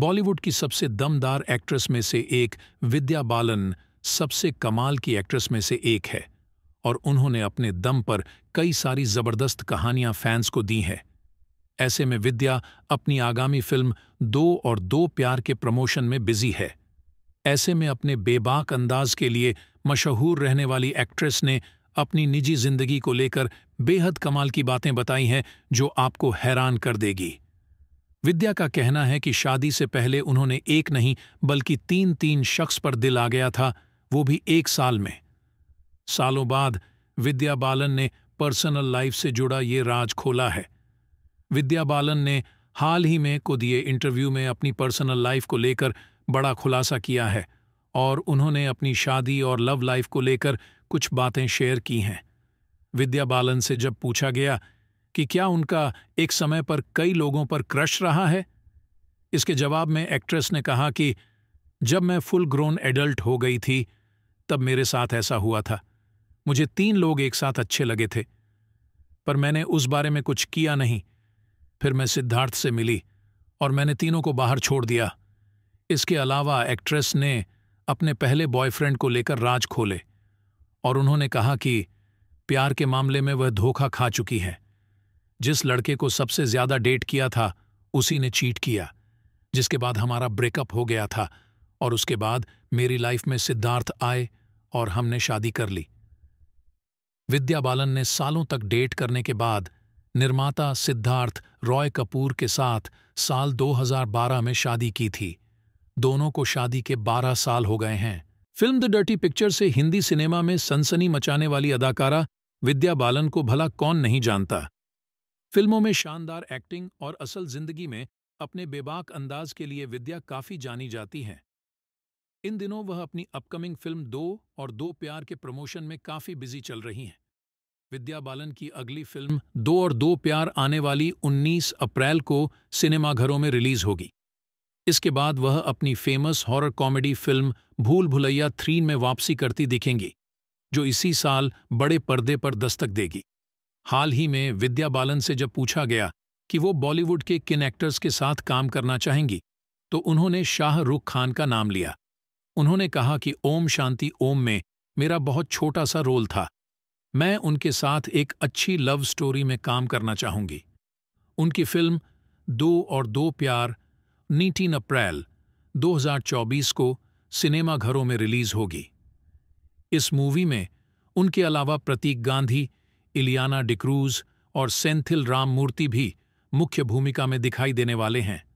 बॉलीवुड की सबसे दमदार एक्ट्रेस में से एक विद्या बालन सबसे कमाल की एक्ट्रेस में से एक है और उन्होंने अपने दम पर कई सारी जबरदस्त कहानियां फैंस को दी हैं ऐसे में विद्या अपनी आगामी फिल्म दो और दो प्यार के प्रमोशन में बिजी है ऐसे में अपने बेबाक अंदाज के लिए मशहूर रहने वाली एक्ट्रेस ने अपनी निजी जिंदगी को लेकर बेहद कमाल की बातें बताई हैं जो आपको हैरान कर देगी विद्या का कहना है कि शादी से पहले उन्होंने एक नहीं बल्कि तीन तीन शख्स पर दिल आ गया था वो भी एक साल में सालों बाद विद्या बालन ने पर्सनल लाइफ से जुड़ा ये राज खोला है विद्या बालन ने हाल ही में को दिए इंटरव्यू में अपनी पर्सनल लाइफ को लेकर बड़ा खुलासा किया है और उन्होंने अपनी शादी और लव लाइफ को लेकर कुछ बातें शेयर की हैं विद्या बालन से जब पूछा गया कि क्या उनका एक समय पर कई लोगों पर क्रश रहा है इसके जवाब में एक्ट्रेस ने कहा कि जब मैं फुल ग्रोन एडल्ट हो गई थी तब मेरे साथ ऐसा हुआ था मुझे तीन लोग एक साथ अच्छे लगे थे पर मैंने उस बारे में कुछ किया नहीं फिर मैं सिद्धार्थ से मिली और मैंने तीनों को बाहर छोड़ दिया इसके अलावा एक्ट्रेस ने अपने पहले बॉयफ्रेंड को लेकर राज खोले और उन्होंने कहा कि प्यार के मामले में वह धोखा खा चुकी है जिस लड़के को सबसे ज्यादा डेट किया था उसी ने चीट किया जिसके बाद हमारा ब्रेकअप हो गया था और उसके बाद मेरी लाइफ में सिद्धार्थ आए और हमने शादी कर ली विद्या बालन ने सालों तक डेट करने के बाद निर्माता सिद्धार्थ रॉय कपूर के साथ साल 2012 में शादी की थी दोनों को शादी के 12 साल हो गए हैं फिल्म द डर्टी पिक्चर से हिंदी सिनेमा में सनसनी मचाने वाली अदाकारा विद्या बालन को भला कौन नहीं जानता फिल्मों में शानदार एक्टिंग और असल जिंदगी में अपने बेबाक अंदाज के लिए विद्या काफी जानी जाती हैं इन दिनों वह अपनी अपकमिंग फिल्म दो और दो प्यार के प्रमोशन में काफी बिजी चल रही हैं विद्या बालन की अगली फिल्म दो और दो प्यार आने वाली 19 अप्रैल को सिनेमाघरों में रिलीज होगी इसके बाद वह अपनी फेमस हॉरर कॉमेडी फिल्म भूल भुलैया थ्री में वापसी करती दिखेंगी जो इसी साल बड़े पर्दे पर दस्तक देगी हाल ही में विद्या बालन से जब पूछा गया कि वो बॉलीवुड के किन एक्टर्स के साथ काम करना चाहेंगी तो उन्होंने शाह रुख खान का नाम लिया उन्होंने कहा कि ओम शांति ओम में मेरा बहुत छोटा सा रोल था मैं उनके साथ एक अच्छी लव स्टोरी में काम करना चाहूंगी उनकी फिल्म दो और दो प्यार नीटीन अप्रैल 2024 को सिनेमाघरों में रिलीज होगी इस मूवी में उनके अलावा प्रतीक गांधी इलियाना डिक्रूज और सेंथिल राममूर्ति भी मुख्य भूमिका में दिखाई देने वाले हैं